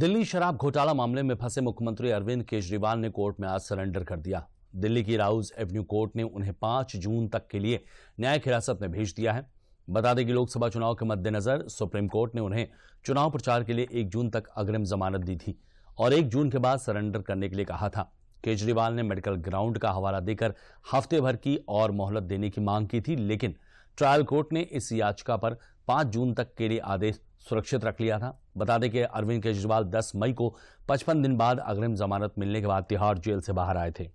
दिल्ली शराब घोटाला मामले में फंसे मुख्यमंत्री अरविंद केजरीवाल ने कोर्ट में आज सरेंडर कर दिया दिल्ली की राउज एवेन्यू कोर्ट ने उन्हें 5 जून तक के लिए न्यायिक हिरासत में भेज दिया है बता दें कि लोकसभा चुनाव के मद्देनजर सुप्रीम कोर्ट ने उन्हें चुनाव प्रचार के लिए एक जून तक अग्रिम जमानत दी थी और एक जून के बाद सरेंडर करने के लिए कहा था केजरीवाल ने मेडिकल ग्राउंड का हवाला देकर हफ्ते भर की और मोहलत देने की मांग की थी लेकिन ट्रायल कोर्ट ने इस याचिका पर पांच जून तक के लिए आदेश सुरक्षित रख लिया था बता दें कि अरविंद केजरीवाल 10 मई को 55 दिन बाद अग्रिम जमानत मिलने के बाद तिहाड़ जेल से बाहर आए थे